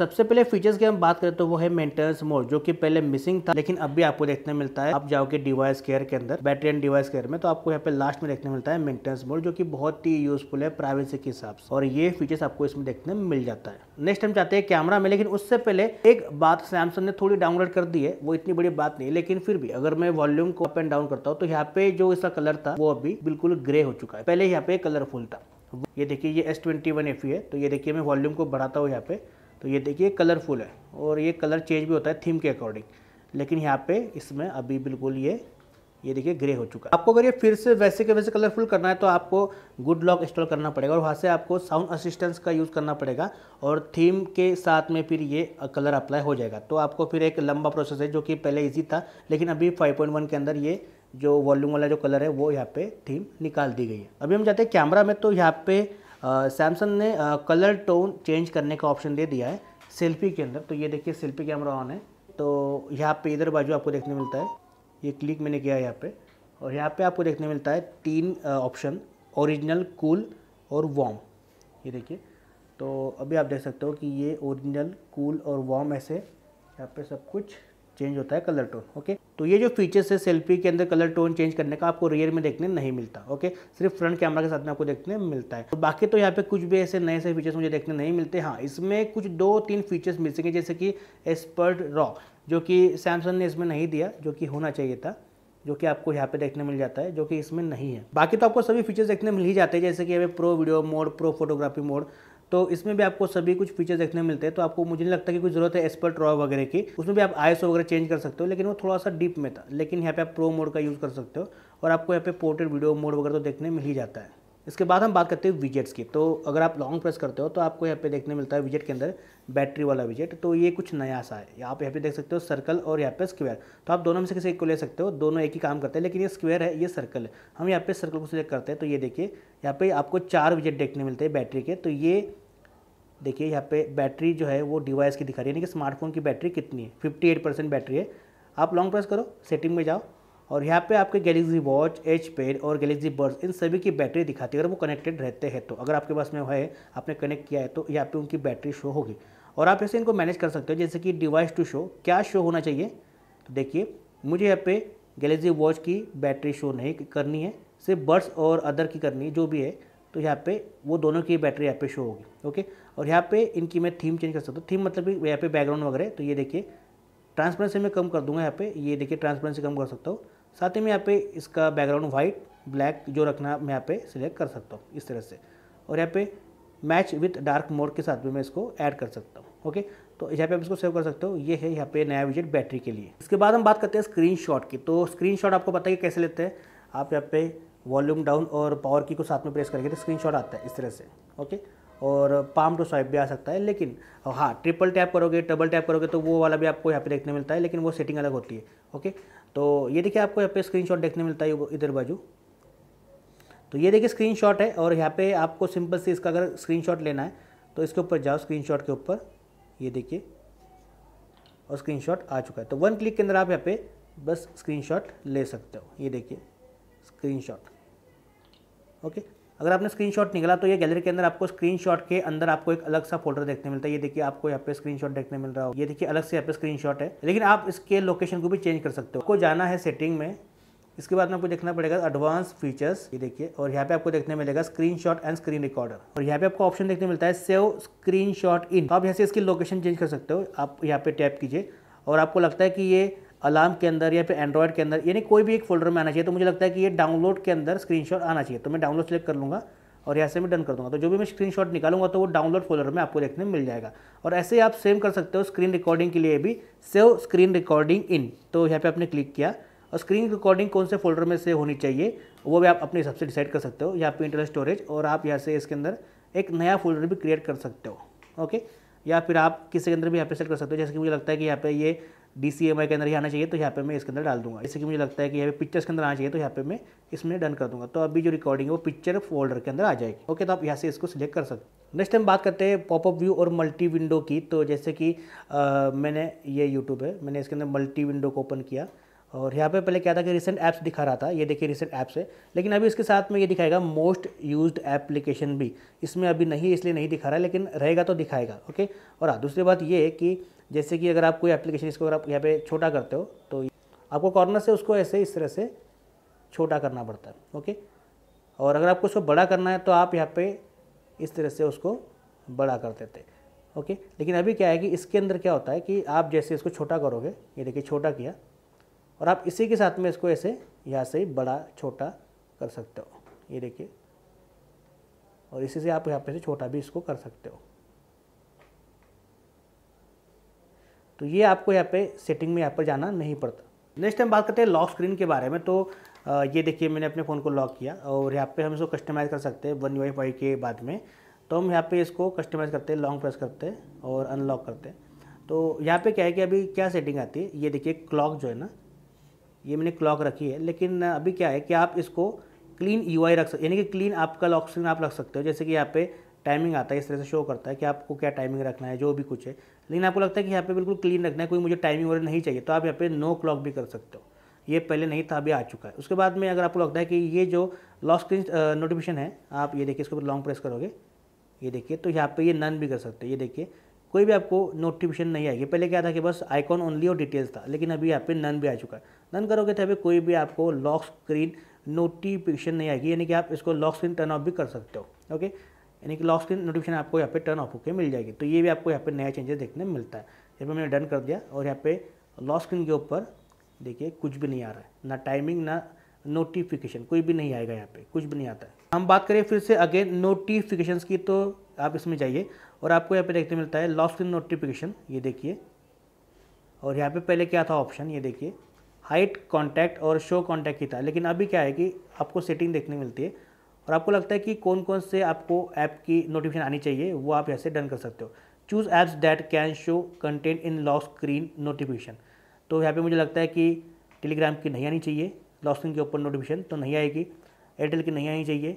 सबसे पहले फीचर्स की हम बात करें तो वो है मेंटेनेंस मोड जो कि पहले मिसिंग था लेकिन अब भी आपको देखने मिलता है आप जाओगे डिवाइस केयर के अंदर बैटरी एंड डिवाइस केयर में तो आपको यहाँ पे लास्ट में देखने मिलता है मेंटेनेंस मोड जो कि बहुत ही यूजफुल है प्राइवेसी के हिसाब से और ये फीचर्स आपको इसमें देखने मिल जाता है नेक्स्ट हम चाहते हैं कैमरा में लेकिन उससे पहले एक बात सैमसंग ने थोड़ी डाउनलोड कर दी है वो इतनी बड़ी बात नहीं लेकिन फिर भी अगर मैं वॉल्यूम को अप एंड डाउन करता हूँ तो यहाँ पे जो इसका कलर था वो अभी बिल्कुल ग्रे हो चुका है पहले यहाँ पे कलरफुल था ये देखिए ये एस ट्वेंटी वन है तो ये देखिए मैं वॉल्यूम को बढ़ाता हूँ यहाँ पे तो ये देखिए कलरफुल है और ये कलर चेंज भी होता है थीम के अकॉर्डिंग लेकिन यहाँ पे इसमें अभी बिल्कुल ये ये देखिए ग्रे हो चुका है आपको अगर ये फिर से वैसे के वैसे कलरफुल करना है तो आपको गुड लॉक इंस्टॉल करना पड़ेगा और वहाँ से आपको साउंड असिस्टेंस का यूज़ करना पड़ेगा और थीम के साथ में फिर ये कलर अप्लाई हो जाएगा तो आपको फिर एक लंबा प्रोसेस है जो कि पहले ईजी था लेकिन अभी फाइव के अंदर ये जो वॉल्यूम वाला जो कलर है वो यहाँ पे थीम निकाल दी गई है अभी हम जाते हैं कैमरा में तो यहाँ पे सैमसंग ने कलर टोन चेंज करने का ऑप्शन दे दिया है सेल्फी के अंदर तो ये देखिए सेल्फी कैमरा ऑन है तो यहाँ पे इधर बाजू आपको देखने मिलता है ये क्लिक मैंने किया है यहाँ पे और यहाँ पे आपको देखने मिलता है तीन ऑप्शन ओरिजिनल कूल और वॉम ये देखिए तो अभी आप देख सकते हो कि ये ओरिजिनल कूल और वॉम ऐसे यहाँ पे सब कुछ चेंज होता है कलर टोन ओके तो ये जो फीचर्स है सेल्फी के अंदर कलर टोन चेंज करने का आपको रियर में देखने नहीं मिलता ओके सिर्फ फ्रंट कैमरा के साथ में आपको देखने मिलता है तो बाकी तो यहाँ पे कुछ भी ऐसे नए से फीचर्स मुझे देखने नहीं मिलते हाँ इसमें कुछ दो तीन फीचर्स मिल हैं जैसे कि एक्सपर्ट रॉ जो कि सैमसंग ने इसमें नहीं दिया जो कि होना चाहिए था जो कि आपको यहाँ पे देखने मिल जाता है जो कि इसमें नहीं है बाकी तो आपको सभी फीचर्स देखने मिल ही जाते हैं जैसे कि हमें pro video mode pro photography mode तो इसमें भी आपको सभी कुछ फीचर देखने मिलते हैं तो आपको मुझे नहीं लगता कि कुछ जरूरत है एक्सपर्ट रॉ वगैरह की उसमें भी आप आई वगैरह चेंज कर सकते हो लेकिन वो थोड़ा सा डीप में था लेकिन यहाँ पे आप प्रो मोड का यूज़ कर सकते हो और आपको यहाँ पे पोर्ट्रेट वीडियो मोड वगैरह तो देखने मिल ही जाता है इसके बाद हम बात करते हैं विजेट्स की तो अगर आप लॉन्ग प्रेस करते हो तो आपको यहाँ पे देखने मिलता है विजेट के अंदर बैटरी वाला विजेट तो ये कुछ नया सा है आप यहाँ पे देख सकते हो सर्कल और यहाँ पे स्क्वायर तो आप दोनों में से किसी एक को ले सकते हो दोनों एक ही काम करते हैं लेकिन ये स्क्वायर है ये सर्कल है हम यहाँ पे सर्कल को सिलेक्ट करते हैं तो ये देखिए यहाँ पे आपको चार विजेट देखने मिलते हैं बैटरी के तो ये देखिए यहाँ पे बैटरी जो है वो डिवाइस की दिखा रही है यानी कि स्मार्टफोन की बैटरी कितनी है फिफ्टी एट परसेंट बैटरी है आप लॉन्ग प्रेस करो सेटिंग में जाओ और यहाँ पे आपके गैलेक्सी वॉच एच पेड और गैलेक्सी बर्ड्स इन सभी की बैटरी दिखाती है अगर वो कनेक्टेड रहते हैं तो अगर आपके पास में है आपने कनेक्ट किया है तो यहाँ पर उनकी बैटरी शो होगी और आप ऐसे इनको मैनेज कर सकते हो जैसे कि डिवाइस टू शो क्या शो होना चाहिए तो देखिए मुझे यहाँ पे गैलेक्सी वॉच की बैटरी शो नहीं करनी है सिर्फ बर्ड्स और अदर की करनी है जो भी है तो यहाँ पे वो दोनों की बैटरी यहाँ पे शो होगी ओके और यहाँ पे इनकी मैं थीम चेंज कर सकता हूँ थीम मतलब कि यहाँ पे बैकग्राउंड वगैरह तो ये देखिए ट्रांसपेरेंसी में कम कर दूंगा यहाँ पे ये देखिए ट्रांसपेरेंसी कम कर सकता हूँ साथ ही में यहाँ पे इसका बैकग्राउंड वाइट ब्लैक जो रखना मैं यहाँ पे सिलेक्ट कर सकता हूँ इस तरह से और यहाँ पे मैच विथ डार्क मोड के साथ भी मैं इसको ऐड कर सकता हूँ ओके तो यहाँ पे आप इसको सेव कर सकते हो ये है यहाँ पे नया विजेट बैटरी के लिए इसके बाद हम बात करते हैं स्क्रीनशॉट की तो स्क्रीनशॉट आपको पता है कैसे लेते हैं आप यहाँ पे वॉल्यूम डाउन और पावर की को साथ में प्रेस करेंगे तो स्क्रीनशॉट आता है इस तरह से ओके और पाम टू स्वाइप भी आ सकता है लेकिन हाँ ट्रिपल टैप करोगे डबल टैप करोगे तो वो वाला भी आपको यहाँ पे देखने मिलता है लेकिन वो सेटिंग अलग होती है ओके तो ये देखिए आपको यहाँ पे स्क्रीनशॉट देखने मिलता है इधर बाजू तो ये देखिए स्क्रीनशॉट है और यहाँ पे आपको सिंपल से इसका अगर स्क्रीनशॉट लेना है तो इसके ऊपर जाओ स्क्रीनशॉट के ऊपर ये देखिए और स्क्रीनशॉट आ चुका है तो वन क्लिक के अंदर आप यहाँ पे बस स्क्रीनशॉट ले सकते हो ये देखिए स्क्रीनशॉट ओके अगर आपने स्क्रीनशॉट निकाला तो ये गैलरी के अंदर आपको स्क्रीनशॉट के अंदर आपको एक अलग सा फोल्डर देखने मिलता है ये देखिए आपको यहाँ पे स्क्रीनशॉट देखने मिल रहा हो ये देखिए अलग से यहाँ पे स्क्रीनशॉट है लेकिन आप इसके लोकेशन को भी चेंज कर सकते हो आपको जाना है सेटिंग में इसके बाद में आपको देखना पड़ेगा एडवांस फीचर्स ये देखिए और यहाँ पे आपको देखने मिलेगा screenshot and screen recorder और यहाँ पे आपको ऑप्शन देखने मिलता है सेव स्क्रीन शॉट इन आप यहाँ से इसकी लोकेशन चेंज कर सकते हो आप यहाँ पे टैप कीजिए और आपको लगता है कि ये अलार्म के अंदर या फिर एंड्रॉयड के अंदर यानी कोई भी एक फोल्डर में आना चाहिए तो मुझे लगता है कि ये डाउनलोड के अंदर स्क्रीनशॉट आना चाहिए तो मैं डाउनलोड सेलेक्ट कर लूँगा और यहाँ से मैं डन कर दूँगा तो जो भी मैं शॉट निकालूंगा तो वो डाउनलोड फोल्डर में आपको देखने मिल जाएगा और ऐसे ही आप सेम कर सकते हो स्क्रीन रिकॉर्डिंग के लिए भी सेव स्क्रीन रिकॉर्डिंग इन तो यहाँ पे आपने क्लिक किया और स्क्रीन रिकॉर्डिंग कौन से फोल्डर में से होनी चाहिए वो भी आप अपने हिसाब से डिसाइड कर सकते हो यहाँ पे इंटरनल स्टोरेज और आप यहाँ से इसके अंदर एक नया फोल्डर भी क्रिएट कर सकते हो ओके या फिर आप किसी के अंदर भी यहाँ पे सेट कर सकते हो जैसे कि मुझे लगता है कि यहाँ पे ये डी सी एम आई के अंदर ही आना चाहिए तो यहाँ पे मैं इसके अंदर डाल दूंगा जैसे कि मुझे लगता है कि यहाँ पे पिक्चर्स के अंदर आना चाहिए तो यहाँ पे मैं इसमें डन कर दूंगा तो अभी जो रिकॉर्डिंग है वो पिक्चर फोल्डर के अंदर आ जाएगी ओके तो आप यहाँ से इसको सिलेक्ट कर सकते हैं नेक्स्ट हम बात करते हैं पॉपअप व्यू और मल्टी विंडो की तो जैसे कि आ, मैंने ये यूट्यूब है मैंने इसके अंदर मल्टी विंडो को ओपन किया और यहाँ पे पहले क्या था कि रिसेंट ऐप्स दिखा रहा था ये देखिए रिसेंट ऐप्स है लेकिन अभी इसके साथ में ये दिखाएगा मोस्ट यूज्ड एप्लीकेशन भी इसमें अभी नहीं इसलिए नहीं दिखा रहा है लेकिन रहेगा तो दिखाएगा ओके और हाँ दूसरी बात ये है कि जैसे कि अगर आप कोई एप्लीकेशन इसको अगर आप यहाँ पे छोटा करते हो तो आपको कॉर्नर से उसको ऐसे इस तरह से छोटा करना पड़ता है ओके और अगर आपको उसको बड़ा करना है तो आप यहाँ पे इस तरह से उसको बड़ा कर देते ओके लेकिन अभी क्या है कि इसके अंदर क्या होता है कि आप जैसे इसको छोटा करोगे ये देखिए छोटा किया और आप इसी के साथ में इसको ऐसे यहाँ से बड़ा छोटा कर सकते हो ये देखिए और इसी से आप यहाँ पे से छोटा भी इसको कर सकते हो तो ये आपको यहाँ पे सेटिंग में यहाँ पर जाना नहीं पड़ता नेक्स्ट हम बात करते हैं लॉक स्क्रीन के बारे में तो ये देखिए मैंने अपने फ़ोन को लॉक किया और यहाँ पे हम इसको कस्टमाइज़ कर सकते हैं वन वाई फाइव के बाद में तो हम यहाँ पे इसको कस्टमाइज़ करते हैं लॉन्ग प्रेस करते हैं और अनलॉक करते हैं तो यहाँ पे क्या है कि अभी क्या सेटिंग आती है ये देखिए क्लॉक जो है ना ये मैंने क्लॉक रखी है लेकिन अभी क्या है कि आप इसको क्लीन यू रख सकते यानी कि क्लीन आपका लॉक स्क्रीन आप रख सकते हो जैसे कि यहाँ पे टाइमिंग आता है इस तरह से शो करता है कि आपको क्या टाइमिंग रखना है जो भी कुछ है लेकिन आपको लगता है कि यहाँ पे बिल्कुल क्लीन रखना है कोई मुझे टाइमिंग वगैरह नहीं चाहिए तो आप यहाँ पे नो क्लॉक भी कर सकते हो ये पहले नहीं था अभी आ चुका है उसके बाद में अगर आपको लगता है कि ये जो लॉक स्क्रीन नोटिफिकेशन है आप ये देखिए इसके ऊपर लॉन्ग प्रेस करोगे ये देखिए तो यहाँ पर ये नन भी कर सकते हो ये देखिए कोई भी आपको नोटिफिकेशन नहीं आएगी पहले क्या था कि बस आइकॉन ओनली और डिटेल्स था लेकिन अभी यहाँ पे नन भी आ चुका है नन करोगे तो अभी कोई भी आपको लॉक स्क्रीन नोटिफिकेशन नहीं आएगी यानी कि आप इसको लॉक स्क्रीन टर्न ऑफ भी कर सकते हो ओके यानी कि लॉक स्क्रीन नोटिफिकेशन आपको यहाँ पे टर्न ऑफ होकर मिल जाएगी तो ये भी आपको यहाँ पे नया चेंजेस देखने मिलता है यहाँ मैंने डन कर दिया और यहाँ पे लॉक स्क्रीन के ऊपर देखिए कुछ भी नहीं आ रहा है ना टाइमिंग ना नोटिफिकेशन कोई भी नहीं आएगा यहाँ पे कुछ भी नहीं आता है हम बात करें फिर से अगेन नोटिफिकेशंस की तो आप इसमें जाइए और आपको यहाँ पे देखने मिलता है लॉस्ट इन नोटिफिकेशन ये देखिए और यहाँ पे पहले क्या था ऑप्शन ये देखिए हाइट कॉन्टैक्ट और शो कॉन्टैक्ट ही था लेकिन अभी क्या है कि आपको सेटिंग देखने मिलती है और आपको लगता है कि कौन कौन से आपको ऐप आप की नोटिफिकेशन आनी चाहिए वो आप यहाँ से डन कर सकते हो choose apps that can show content in lock screen notification तो यहाँ पे मुझे लगता है कि टेलीग्राम की नहीं आनी चाहिए लॉक स्क्रीन के ऊपर नोटिफिकेशन तो नहीं आएगी एयरटेल की नहीं आनी चाहिए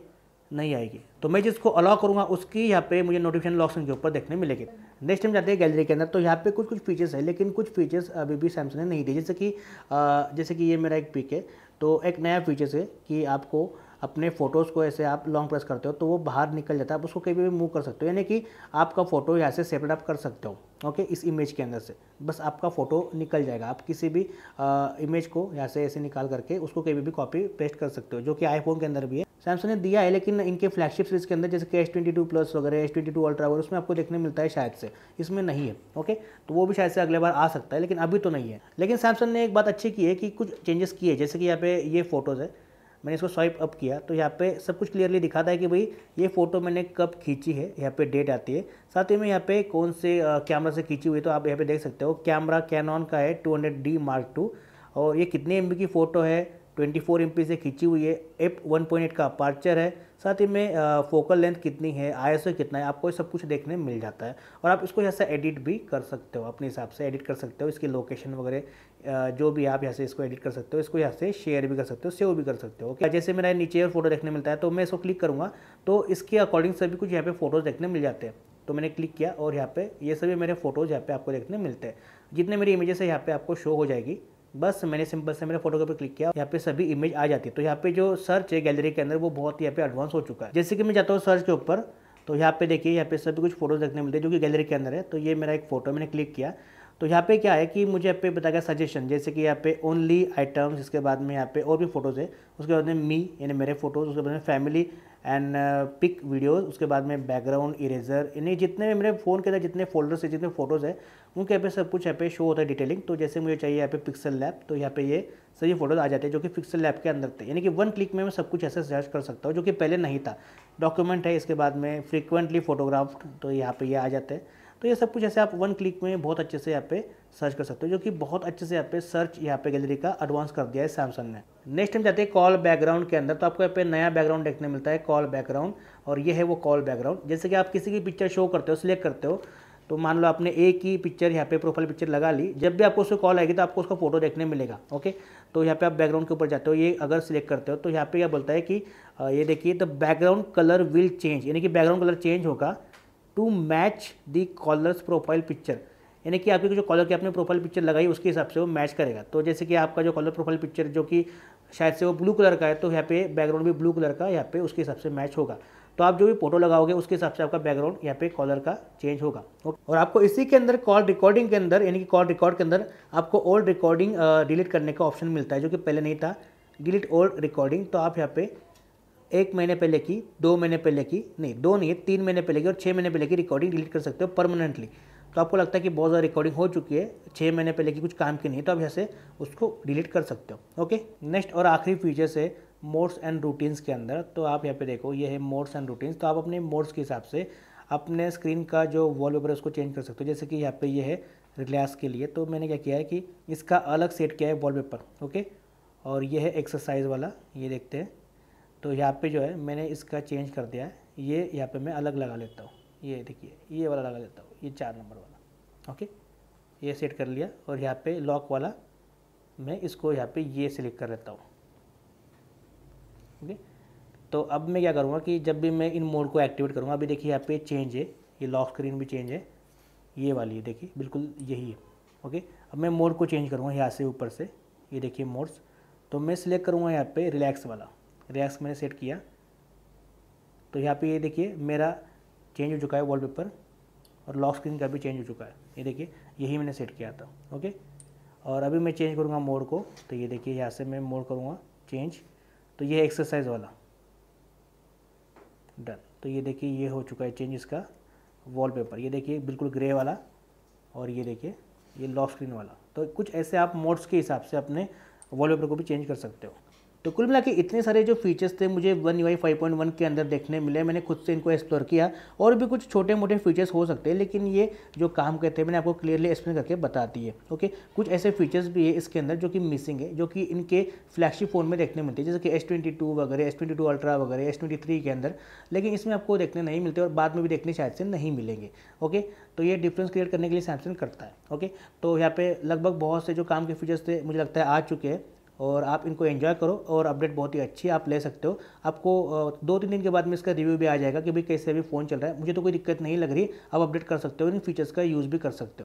नहीं आएगी तो मैं जिसको अलाउ करूँगा उसकी यहाँ पे मुझे नोटिफिकेशन लॉक्सन के ऊपर देखने मिलेगी नेक्स्ट हम जाते हैं गैलरी के अंदर तो यहाँ पे कुछ कुछ फीचर्स है लेकिन कुछ फीचर्स अभी भी सैमसंग ने नहीं दिए जैसे कि जैसे कि ये मेरा एक पिक है तो एक नया फीचर्स है कि आपको अपने फ़ोटोज़ को ऐसे आप लॉन्ग प्रेस करते हो तो वो बाहर निकल जाता है आप उसको कभी भी मूव कर सकते हो यानी कि आपका फ़ोटो यहाँ से सेपरेट आप कर सकते हो ओके इस इमेज के अंदर से बस आपका फ़ोटो निकल जाएगा आप किसी भी आ, इमेज को यहाँ से ऐसे निकाल करके उसको कभी भी कॉपी पेस्ट कर सकते हो जो कि आईफोन के अंदर भी है सैमसंग ने दिया है लेकिन इनके फ्लैगशिप सीरीज के अंदर जैसे कि एस ट्वेंटी टू प्लस वगैरह एस ट्वेंटी टू अल्ट्रा वगैरह उसमें आपको देखने मिलता है शायद से इसमें नहीं है ओके तो वो भी शायद से अगले बार आ सकता है लेकिन अभी तो नहीं है लेकिन सैमसंग ने एक बात अच्छी की है कि कुछ चेंजेस किए जैसे कि यहाँ पे ये फोटोज़ है मैंने इसको स्वाइप अप किया तो यहाँ पे सब कुछ क्लियरली दिखाता है कि भाई ये फ़ोटो मैंने कब खींची है यहाँ पे डेट आती है साथ ही में यहाँ पे कौन से कैमरा से खींची हुई तो आप यहाँ पे देख सकते हो कैमरा कैनॉन का है two hundred D mark two और ये कितने एम की फ़ोटो है ट्वेंटी फोर एम से खींची हुई है एप वन पॉइंट एट का अपार्चर है साथ ही में फोकल लेंथ कितनी है आई कितना है आपको सब कुछ देखने मिल जाता है और आप इसको यहाँ से एडिट भी कर सकते हो अपने हिसाब से एडिट कर सकते हो इसकी लोकेशन वगैरह जो भी आप यहाँ से इसको एडिट कर सकते हो इसको यहाँ से शेयर भी कर सकते हो सेव भी कर सकते हो ओके जैसे मेरा नीचे और फोटो देखने मिलता है तो मैं इसको क्लिक करूँगा तो इसके अकॉर्डिंग सभी कुछ यहाँ पर फोटोज़ देखने मिल जाते हैं तो मैंने क्लिक किया और यहाँ पर ये सभी मेरे फोटोज़ यहाँ पर आपको देखने मिलते हैं जितने मेरी इमेजेस है यहाँ पर आपको शो हो जाएगी बस मैंने सिंपल से मैंने फोटो पर क्लिक किया यहाँ पे सभी इमेज आ जाती है तो यहाँ पे जो सर्च है गैलरी के अंदर वो बहुत यहाँ पे एडवांस हो चुका है जैसे कि मैं जाता हूँ सर्च के ऊपर तो यहाँ पे देखिए यहाँ पे सभी कुछ फोटोज देखने मिलते हैं जो कि गैलरी के अंदर है तो ये मेरा एक फोटो मैंने क्लिक किया तो यहाँ पे क्या है कि मुझे यहाँ पे बताया गया सजेशन जैसे कि यहाँ पे ओनली आइटम्स इसके बाद में यहाँ पे और भी फोटोज़ है उसके बाद में मी यानी मेरे फोटोज़ उसके बाद में फैमिली एंड पिक वीडियोज़ उसके बाद में बैकग्राउंड इरेजर यानी जितने भी मेरे फ़ोन के अंदर जितने फोल्डर्स है जितने फोटोज़ है उनके यहाँ पे सब कुछ यहाँ पे शो होता है डिटेलिंग तो जैसे मुझे चाहिए यहाँ पे पिक्सल लैब तो यहाँ पे ये सभी फोटोज़ आ जाते हैं जो कि पिक्सल लैब के अंदर थे यानी कि वन क्लिक में मैं सब कुछ ऐसे सर्च कर सकता हूँ जो कि पहले नहीं था डॉक्यूमेंट है इसके बाद में फ्रिक्वेंटली फोटोग्राफ्ड तो यहाँ पर ये आ जाते हैं तो ये सब कुछ ऐसे आप वन क्लिक में बहुत अच्छे से यहाँ पे सर्च कर सकते हो जो कि बहुत अच्छे से यहाँ पे सर्च यहाँ पे गैलरी का एडवांस कर दिया है सैमसंग ने नेक्स्ट हम जाते हैं कॉल बैकग्राउंड के अंदर तो आपको यहाँ पे नया बैकग्राउंड देखने मिलता है कॉल बैकग्राउंड और ये है वो कॉल बैकग्राउंड जैसे कि आप किसी की पिक्चर शो करते हो सिलेक्ट करते हो तो मान लो आपने एक ही पिक्चर यहाँ पे प्रोफाइल पिक्चर लगा ली जब भी आपको उसको कॉल आएगी तो आपको उसका फोटो देखने मिलेगा ओके तो यहाँ पे आप बैकग्राउंड के ऊपर जाते हो ये अगर सिलेक्ट करते हो तो यहाँ पे क्या बोलता है कि ये देखिए the background colour will change यानी कि बैकग्राउंड कलर चेंज होगा to match the caller's profile picture यानी कि आपकी जो कॉलर की आपने प्रोफाइल पिक्चर लगाई उसके हिसाब से वो मैच करेगा तो जैसे कि आपका जो कॉलर प्रोफाइल पिक्चर जो कि शायद से वो ब्लू कलर का है तो यहाँ पे बैकग्राउंड भी ब्लू कलर का यहाँ पे उसके हिसाब से मैच होगा तो आप जो भी फोटो लगाओगे उसके हिसाब से आपका बैकग्राउंड यहाँ पे कॉलर का चेंज होगा और आपको इसी के अंदर कॉल रिकॉर्डिंग के अंदर यानी कि कॉल रिकॉर्ड के अंदर आपको ओल्ड रिकॉर्डिंग डिलीट करने का ऑप्शन मिलता है जो कि पहले नहीं था डिलीट ओल्ड रिकॉर्डिंग तो आप यहाँ पे एक महीने पहले की दो महीने पहले की नहीं दो नहीं तीन महीने पहले की और छः महीने पहले की रिकॉर्डिंग डिलीट कर सकते हो परमानेंटली तो आपको लगता है कि बहुत ज़्यादा रिकॉर्डिंग हो चुकी है छः महीने पहले की कुछ काम की नहीं तो आप यहाँ से उसको डिलीट कर सकते हो ओके नेक्स्ट और आखिरी फीचर्स है मोड्स एंड रूटीन्स के अंदर तो आप यहाँ पे देखो ये है मोड्स एंड रूटीन्स तो आप अपने मोड्स के हिसाब से अपने स्क्रीन का जो वॉलपेपर है उसको चेंज कर सकते हो जैसे कि यहाँ पे ये है रिलैक्स के लिए तो मैंने क्या किया है कि इसका अलग सेट किया है वॉलपेपर ओके और ये है एक्सरसाइज वाला ये देखते हैं तो यहाँ पे जो है मैंने इसका चेंज कर दिया है ये यहाँ पे मैं अलग लगा लेता हूँ ये देखिए ये वाला लगा लेता हूँ ये चार नंबर वाला ओके ये सेट कर लिया और यहाँ पे लॉक वाला मैं इसको यहाँ पे ये सिलेक्ट कर लेता हूँ ओके तो अब मैं क्या करूँगा कि जब भी मैं इन मोड को एक्टिवेट करूँगा अभी देखिए यहाँ पे चेंज है ये लॉक स्क्रीन भी चेंज है ये वाली है देखिए बिल्कुल यही है ओके अब मैं मोड को चेंज करूँगा यहाँ से ऊपर से ये देखिए मोड्स तो मैं सिलेक्ट करूँगा यहाँ पे रिलैक्स वाला रियक्स मैंने सेट किया तो यहाँ पे ये देखिए मेरा चेंज हो चुका है वॉलपेपर और लॉक स्क्रीन का भी चेंज हो चुका है ये देखिए यही मैंने सेट किया था ओके और अभी मैं चेंज करूँगा मोड को तो ये देखिए यहाँ से मैं मोड करूँगा चेंज तो ये एक्सरसाइज वाला डन तो ये देखिए ये हो चुका है चेंज इसका वॉलपेपर ये देखिए बिल्कुल ग्रे वाला और ये देखिए ये लॉक स्क्रीन वाला तो कुछ ऐसे आप मोड्स के हिसाब से अपने वॉलपेपर को भी चेंज कर सकते हो तो कुल मिला इतने सारे जो फीचर्स थे मुझे वन यू आई के अंदर देखने मिले मैंने खुद से इनको एक्सप्लोर किया और भी कुछ छोटे मोटे फीचर्स हो सकते हैं लेकिन ये जो काम करते हैं मैंने आपको क्लियरली एक्सप्लेन करके बता दिए ओके कुछ ऐसे फीचर्स भी है इसके अंदर जो कि मिसिंग है जो कि इनके फ्लैगशिप फ़ोन में देखने मिलते हैं जैसे कि एस ट्वेंटी टू वगैरह एस ट्वेंटी टू अल्ट्रा वगैरह एस ट्वेंटी थ्री के अंदर लेकिन इसमें आपको देखने नहीं मिलते और बाद में भी देखने शायद से नहीं मिलेंगे ओके तो ये डिफरेंस क्रिएट करने के लिए सैमसंग करता है ओके तो यहाँ पर लगभग बहुत से जो काम के फीचर्स थे मुझे लगता है आ चुके हैं और आप इनको एंजॉय करो और अपडेट बहुत ही अच्छी आप ले सकते हो आपको दो तीन दिन के बाद में इसका रिव्यू भी आ जाएगा कि भाई कैसे भी फ़ोन चल रहा है मुझे तो कोई दिक्कत नहीं लग रही आप अपडेट कर सकते हो इन फीचर्स का यूज़ भी कर सकते हो